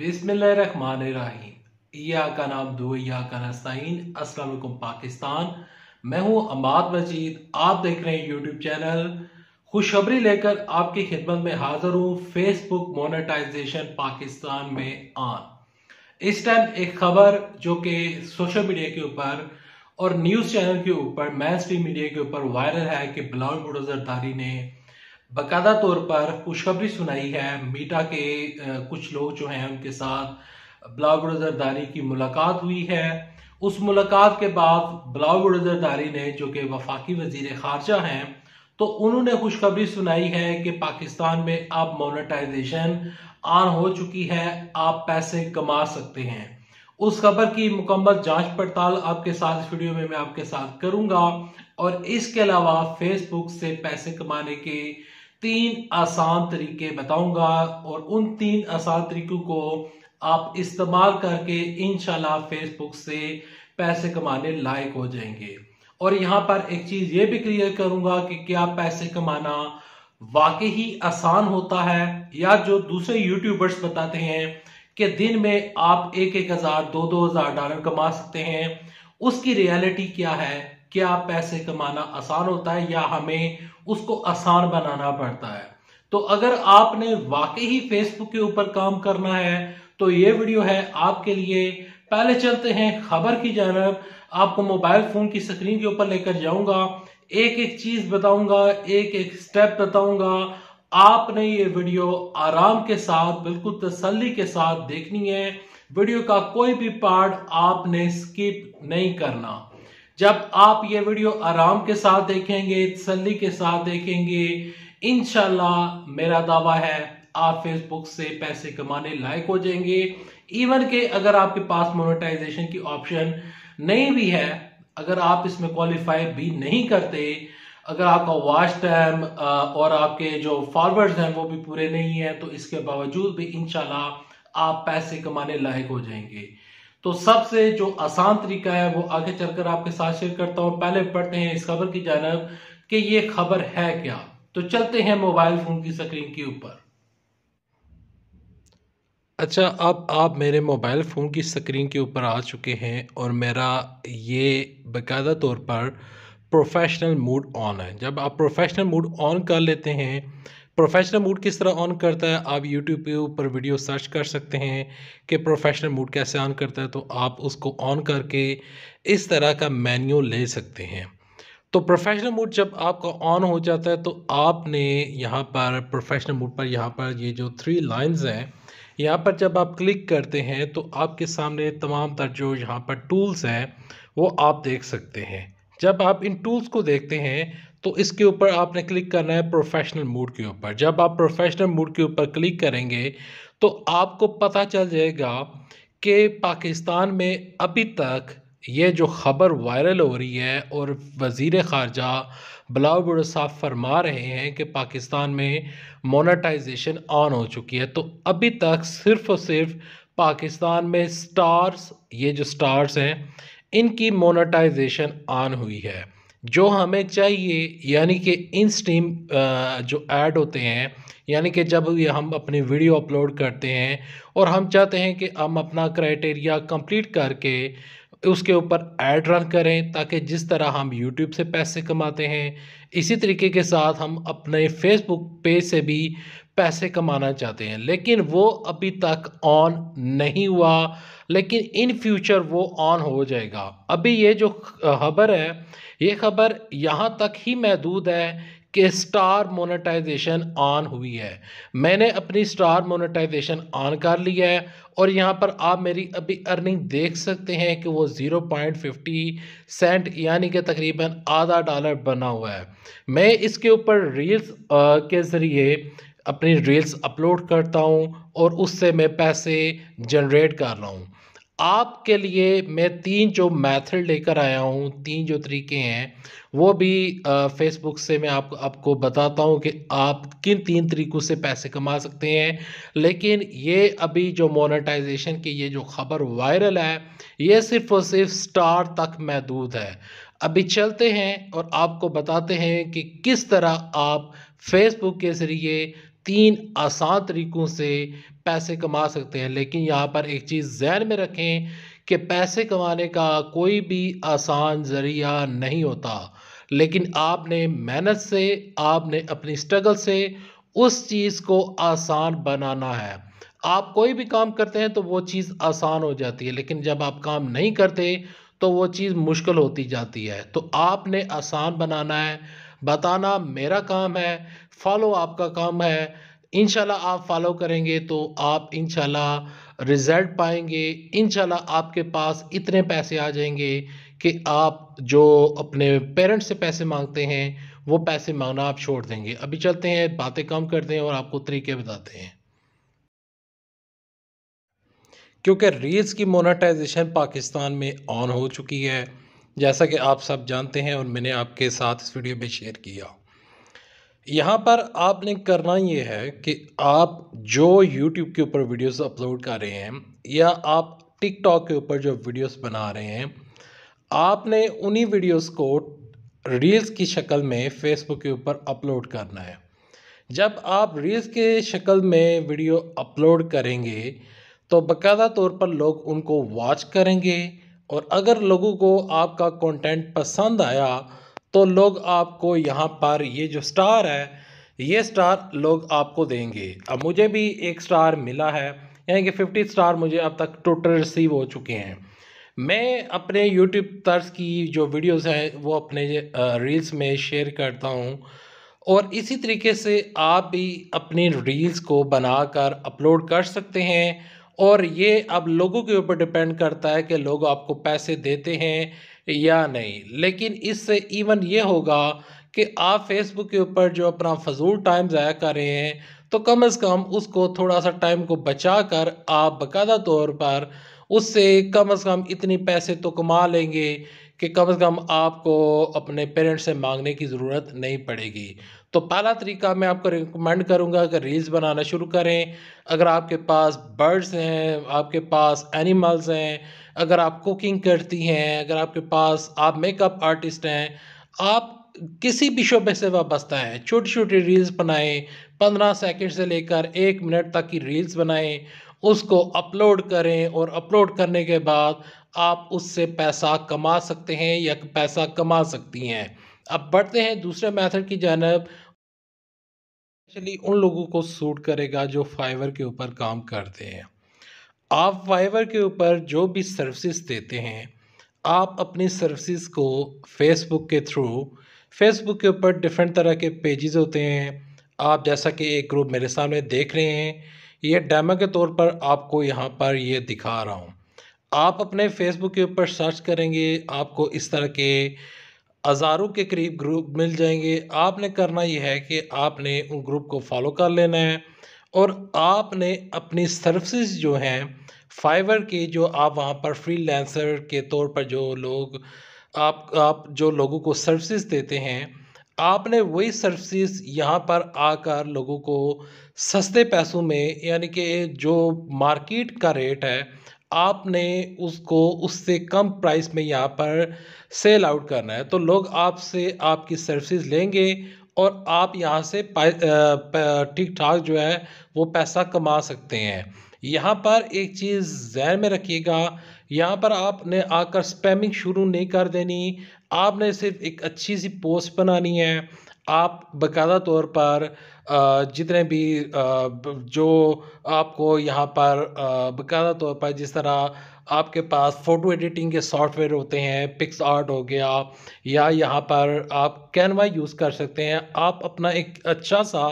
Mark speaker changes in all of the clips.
Speaker 1: बिसमीम या का नाम दो या का नस्ताइन असलम पाकिस्तान मैं हूं अम्बाद मजीद आप देख रहे हैं यूट्यूब चैनल खुशखबरी लेकर आपकी खिदमत में हाजिर हूं फेसबुक मोनेटाइजेशन पाकिस्तान में आन इस टाइम एक खबर जो कि सोशल मीडिया के ऊपर और न्यूज़ चैनल के ऊपर मैं मीडिया के ऊपर वायरल है कि ब्लाउ बुडोजरदारी ने बकायदा तौर पर खुशखबरी सुनाई है मीटा के कुछ लोग जो हैं उनके साथ ब्लॉग रजरदारी की मुलाकात हुई है उस मुलाकात के बाद ब्लॉग रजरदारी ने जो कि वफाकी वजीर खारजा हैं तो उन्होंने खुशखबरी सुनाई है कि पाकिस्तान में अब मोनेटाइजेशन ऑन हो चुकी है आप पैसे कमा सकते हैं उस खबर की मुकम्मल जांच पड़ताल आपके साथ इस वीडियो में मैं आपके साथ करूंगा और इसके अलावा फेसबुक से पैसे कमाने के तीन आसान तरीके बताऊंगा और उन तीन आसान तरीकों को आप इस्तेमाल करके इनशाला फेसबुक से पैसे कमाने लायक हो जाएंगे और यहां पर एक चीज ये भी क्लियर करूंगा कि क्या पैसे कमाना वाकई ही आसान होता है या जो दूसरे यूट्यूबर्स बताते हैं कि दिन में आप एक एक हजार दो दो हजार डॉलर कमा सकते हैं उसकी रियलिटी क्या है क्या पैसे कमाना आसान होता है या हमें उसको आसान बनाना पड़ता है तो अगर आपने वाकई ही फेसबुक के ऊपर काम करना है तो ये वीडियो है आपके लिए पहले चलते हैं खबर की जानब आपको मोबाइल फोन की स्क्रीन के ऊपर लेकर जाऊंगा एक एक चीज बताऊंगा एक एक स्टेप बताऊंगा आपने ये वीडियो आराम के साथ बिल्कुल तसल्ली के साथ देखनी है वीडियो का कोई भी पार्ट आपने स्किप नहीं करना जब आप ये वीडियो आराम के साथ देखेंगे तसली के साथ देखेंगे इनशाला मेरा दावा है आप फेसबुक से पैसे कमाने लायक हो जाएंगे इवन के अगर आपके पास मोनेटाइजेशन की ऑप्शन नहीं भी है अगर आप इसमें क्वालिफाई भी नहीं करते अगर आपका वॉच टाइम और आपके जो फॉलोअर्स हैं वो भी पूरे नहीं है तो इसके बावजूद भी इनशाला आप पैसे कमाने लायक हो जाएंगे तो सबसे जो आसान तरीका है वो आगे चलकर आपके साथ शेयर करता हूं पहले पढ़ते हैं इस खबर की जानब कि ये खबर है क्या तो चलते हैं मोबाइल फोन की स्क्रीन के ऊपर अच्छा अब आप मेरे मोबाइल फ़ोन की स्क्रीन के ऊपर आ चुके हैं और मेरा ये बाकायदा तौर पर प्रोफेशनल मूड ऑन है जब आप प्रोफेशनल मूड ऑन कर लेते हैं प्रोफेशनल मूड किस तरह ऑन करता है आप यूट्यूब पर ऊपर वीडियो सर्च कर सकते हैं कि प्रोफेशनल मूड कैसे ऑन करता है तो आप उसको ऑन करके इस तरह का मेन्यू ले सकते हैं तो प्रोफेशनल मूड जब आपका ऑन हो जाता है तो आपने यहाँ पर प्रोफेशनल मूड पर यहाँ पर ये जो थ्री लाइंस हैं यहाँ पर जब आप क्लिक करते हैं तो आपके सामने तमाम तर जो यहाँ पर टूल्स हैं वो आप देख सकते हैं जब आप इन टूल्स को देखते हैं तो इसके ऊपर आपने क्लिक करना है प्रोफेशनल मूड के ऊपर जब आप प्रोफेशनल मूड के ऊपर क्लिक करेंगे तो आपको पता चल जाएगा कि पाकिस्तान में अभी तक ये जो ख़बर वायरल हो रही है और वज़ी ख़ारजा बलाव बुड़ साहब फरमा रहे हैं कि पाकिस्तान में मोनेटाइजेशन ऑन हो चुकी है तो अभी तक सिर्फ़ और सिर्फ पाकिस्तान में स्टार्स ये जो स्टार्स हैं इनकी मोनेटाइजेशन ऑन हुई है जो हमें चाहिए यानी कि इन स्ट्रीम जो ऐड होते हैं यानी कि जब हम अपनी वीडियो अपलोड करते हैं और हम चाहते हैं कि हम अपना क्राइटेरिया कंप्लीट करके उसके ऊपर ऐड रन करें ताकि जिस तरह हम यूट्यूब से पैसे कमाते हैं इसी तरीके के साथ हम अपने फेसबुक पेज से भी पैसे कमाना चाहते हैं लेकिन वो अभी तक ऑन नहीं हुआ लेकिन इन फ्यूचर वो ऑन हो जाएगा अभी ये जो खबर है ये खबर यहाँ तक ही महदूद है कि स्टार मोनेटाइजेशन ऑन हुई है मैंने अपनी स्टार मोनेटाइजेशन ऑन कर लिया है और यहाँ पर आप मेरी अभी अर्निंग देख सकते हैं कि वो ज़ीरो पॉइंट फिफ्टी सेंट यानी कि तकरीबन आधा डॉलर बना हुआ है मैं इसके ऊपर रील्स के ज़रिए अपनी रील्स अपलोड करता हूँ और उससे मैं पैसे जनरेट कर रहा हूँ आपके लिए मैं तीन जो मेथड लेकर आया हूँ तीन जो तरीके हैं वो भी फेसबुक से मैं आप आपको बताता हूँ कि आप किन तीन तरीक़ों से पैसे कमा सकते हैं लेकिन ये अभी जो मोनेटाइजेशन की ये जो खबर वायरल है ये सिर्फ और सिर्फ स्टार तक महदूद है अभी चलते हैं और आपको बताते हैं कि किस तरह आप फेसबुक के ज़रिए तीन आसान तरीक़ों से पैसे कमा सकते हैं लेकिन यहाँ पर एक चीज़ जहन में रखें कि पैसे कमाने का कोई भी आसान ज़रिया नहीं होता लेकिन आपने मेहनत से आपने अपनी स्ट्रगल से उस चीज़ को आसान बनाना है आप कोई भी काम करते हैं तो वो चीज़ आसान हो जाती है लेकिन जब आप काम नहीं करते तो वो चीज़ मुश्किल होती जाती है तो आपने आसान बनाना है बताना मेरा काम है फॉलो आपका काम है इनशाला आप फॉलो करेंगे तो आप इनशाला रिज़ल्ट पाएंगे इनशाला आपके पास इतने पैसे आ जाएंगे कि आप जो अपने पेरेंट्स से पैसे मांगते हैं वो पैसे मांगना आप छोड़ देंगे अभी चलते हैं बातें कम करते हैं और आपको तरीके बताते हैं क्योंकि रील्स की मोनेटाइजेशन पाकिस्तान में ऑन हो चुकी है जैसा कि आप सब जानते हैं और मैंने आपके साथ इस वीडियो में शेयर किया यहाँ पर आपने करना ये है कि आप जो YouTube के ऊपर वीडियोस अपलोड कर रहे हैं या आप TikTok के ऊपर जो वीडियोस बना रहे हैं आपने उन्हीं वीडियोस को रील्स की शक्ल में फेसबुक के ऊपर अपलोड करना है जब आप रील्स के शक्ल में वीडियो अपलोड करेंगे तो बकायदा तौर पर लोग उनको वॉच करेंगे और अगर लोगों को आपका कंटेंट पसंद आया तो लोग आपको यहाँ पर ये जो स्टार है ये स्टार लोग आपको देंगे अब मुझे भी एक स्टार मिला है यानी कि फिफ्टी स्टार मुझे अब तक टोटल रिसीव हो चुके हैं मैं अपने यूट्यूब तर्स की जो वीडियोस हैं वो अपने रील्स में शेयर करता हूँ और इसी तरीके से आप भी अपनी रील्स को बनाकर अपलोड कर सकते हैं और ये अब लोगों के ऊपर डिपेंड करता है कि लोग आपको पैसे देते हैं या नहीं लेकिन इससे इवन ये होगा कि आप फेसबुक के ऊपर जो अपना फजूल टाइम ज़ाया कर रहे हैं तो कम अज़ कम उसको थोड़ा सा टाइम को बचा कर आप बाकायदा तौर पर उससे कम अज़ कम इतने पैसे तो कमा लेंगे कि कम से कम आपको अपने पेरेंट्स से मांगने की ज़रूरत नहीं पड़ेगी तो पहला तरीका मैं आपको रिकमेंड करूंगा कि रील्स बनाना शुरू करें अगर आपके पास बर्ड्स हैं आपके पास एनिमल्स हैं अगर आप कुकिंग करती हैं अगर आपके पास आप मेकअप आर्टिस्ट हैं आप किसी भी शोबे से वाबस्ता है छोटी छोटी रील्स बनाएं पंद्रह सेकेंड से लेकर एक मिनट तक की रील्स बनाएं उसको अपलोड करें और अपलोड करने के बाद आप उससे पैसा कमा सकते हैं या पैसा कमा सकती हैं अब बढ़ते हैं दूसरे मेथड की जानब एक्चुअली उन लोगों को सूट करेगा जो फाइवर के ऊपर काम करते हैं आप फाइवर के ऊपर जो भी सर्विसेज देते हैं आप अपनी सर्विसेज को फेसबुक के थ्रू फेसबुक के ऊपर डिफरेंट तरह के पेजेस होते हैं आप जैसा कि एक ग्रुप मेरे सामने देख रहे हैं ये डैमो के तौर पर आपको यहाँ पर ये दिखा रहा हूँ आप अपने फेसबुक के ऊपर सर्च करेंगे आपको इस तरह के हज़ारों के करीब ग्रुप मिल जाएंगे आपने करना यह है कि आपने उन ग्रुप को फॉलो कर लेना है और आपने अपनी सर्विसेज जो हैं फाइवर की जो आप वहाँ पर फ्रीलांसर के तौर पर जो लोग आप आप जो लोगों को सर्विसेज देते हैं आपने वही सर्विसेज यहाँ पर आकर लोगों को सस्ते पैसों में यानी कि जो मार्केट का रेट है आपने उसको उससे कम प्राइस में यहाँ पर सेल आउट करना है तो लोग आपसे आपकी सर्विसेज लेंगे और आप यहाँ से ठीक ठाक जो है वो पैसा कमा सकते हैं यहाँ पर एक चीज़ जहन में रखिएगा यहाँ पर आपने आकर स्पैमिंग शुरू नहीं कर देनी आपने सिर्फ एक अच्छी सी पोस्ट बनानी है आप बाकायदा तौर पर जितने भी जो आपको यहाँ पर बकायदा तौर पर जिस तरह आपके पास फ़ोटो एडिटिंग के सॉफ्टवेयर होते हैं पिक्स आर्ट हो गया या यहाँ पर आप कैनवा यूज़ कर सकते हैं आप अपना एक अच्छा सा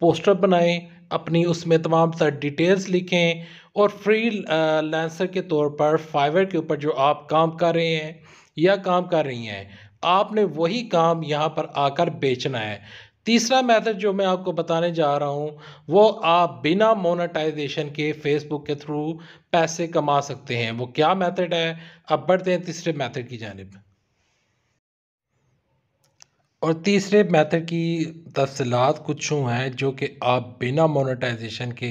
Speaker 1: पोस्टर बनाएं अपनी उसमें तमाम सर डिटेल्स लिखें और फ्री लेंसर के तौर पर फाइवर के ऊपर जो आप काम कर रहे हैं या काम कर रही हैं आपने वही काम यहाँ पर आकर बेचना है तीसरा मेथड जो मैं आपको बताने जा रहा हूँ वो आप बिना मोनेटाइजेशन के फेसबुक के थ्रू पैसे कमा सकते हैं वो क्या मेथड है अब बढ़ते हैं तीसरे मेथड की जानब और तीसरे मेथड की तफसलत कुछ यूँ हैं जो कि आप बिना मोनेटाइजेशन के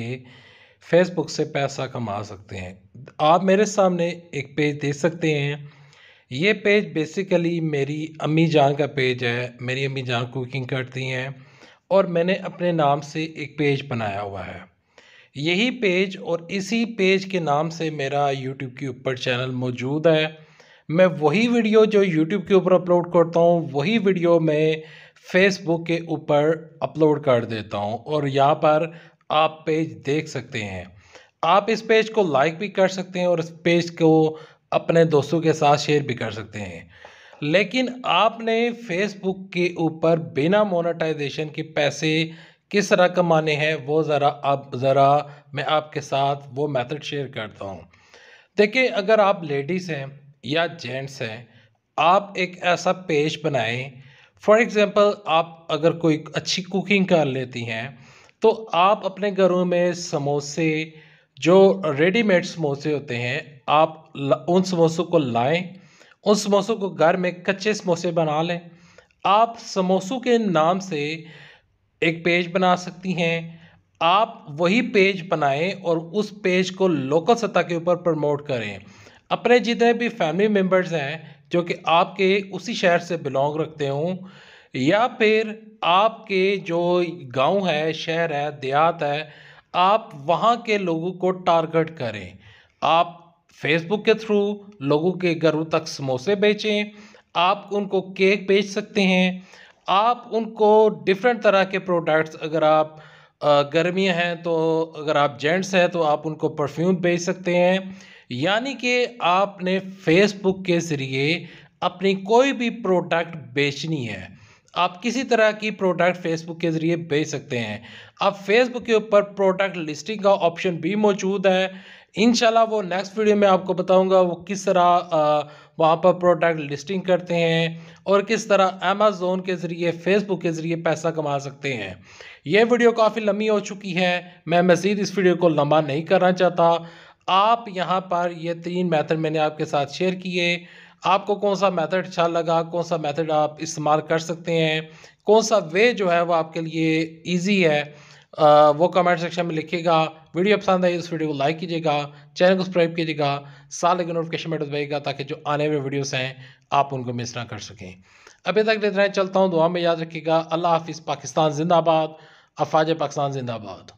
Speaker 1: फेसबुक से पैसा कमा सकते हैं आप मेरे सामने एक पेज देख सकते हैं ये पेज बेसिकली मेरी अम्मी जान का पेज है मेरी अम्मी जान कुकिंग करती हैं और मैंने अपने नाम से एक पेज बनाया हुआ है यही पेज और इसी पेज के नाम से मेरा यूट्यूब के ऊपर चैनल मौजूद है मैं वही वीडियो जो यूट्यूब के ऊपर अपलोड करता हूँ वही वीडियो मैं फेसबुक के ऊपर अपलोड कर देता हूँ और यहाँ पर आप पेज देख सकते हैं आप इस पेज को लाइक भी कर सकते हैं और इस पेज को अपने दोस्तों के साथ शेयर भी कर सकते हैं लेकिन आपने फेसबुक के ऊपर बिना मोनेटाइजेशन के पैसे किस तरह कमाने हैं वो ज़रा आप ज़रा मैं आपके साथ वो मेथड शेयर करता हूँ देखिए अगर आप लेडीज़ हैं या जेंट्स हैं आप एक ऐसा पेज बनाएं फॉर एग्ज़ाम्पल आप अगर कोई अच्छी कुकिंग कर लेती हैं तो आप अपने घरों में समोसे जो रेडीमेड समोसे होते हैं आप उन समोसों को लाएं उन समोसों को घर में कच्चे समोसे बना लें आप समोसों के नाम से एक पेज बना सकती हैं आप वही पेज बनाएं और उस पेज को लोकल सतह के ऊपर प्रमोट करें अपने जितने भी फैमिली मेम्बर्स हैं जो कि आपके उसी शहर से बिलोंग रखते हों या फिर आपके जो गांव है शहर है देहात है आप वहाँ के लोगों को टारगेट करें आप फेसबुक के थ्रू लोगों के घरों तक समोसे बेचें आप उनको केक बेच सकते हैं आप उनको डिफरेंट तरह के प्रोडक्ट्स अगर आप गर्मियाँ हैं तो अगर आप जेंट्स हैं तो आप उनको परफ्यूम बेच सकते हैं यानी कि आपने फेसबुक के ज़रिए अपनी कोई भी प्रोडक्ट बेचनी है आप किसी तरह की प्रोडक्ट फेसबुक के ज़रिए बेच सकते हैं अब फेसबुक के ऊपर प्रोडक्ट लिस्टिंग का ऑप्शन भी मौजूद है इनशाला वो नेक्स्ट वीडियो में आपको बताऊंगा वो किस तरह वहाँ पर प्रोडक्ट लिस्टिंग करते हैं और किस तरह अमेज़ोन के ज़रिए फेसबुक के ज़रिए पैसा कमा सकते हैं यह वीडियो काफ़ी लंबी हो चुकी है मैं मज़ीद इस वीडियो को लंबा नहीं करना चाहता आप यहाँ पर ये तीन मेथड मैंने आपके साथ शेयर किए आपको कौन सा मेथड अच्छा लगा कौन सा मेथड आप इस्तेमाल कर सकते हैं कौन सा वे जो है वो आपके लिए ईजी है वो कमेंट सेक्शन में लिखिएगा वीडियो पसंद आई उस तो वीडियो को लाइक कीजिएगा चैनल को सब्सक्राइब कीजिएगा साल के नोटिफिकेशन बटन दबाइएगा ताकि जो आने हुए वीडियोस हैं आप उनको मिस ना कर सकें अभी तक लेते रहें चलता हूँ दुआ में याद रखिएगा अल्लाह हाफिज़ पाकिस्तान जिंदाबाद अफाज पाकिस्तान जिंदाबाद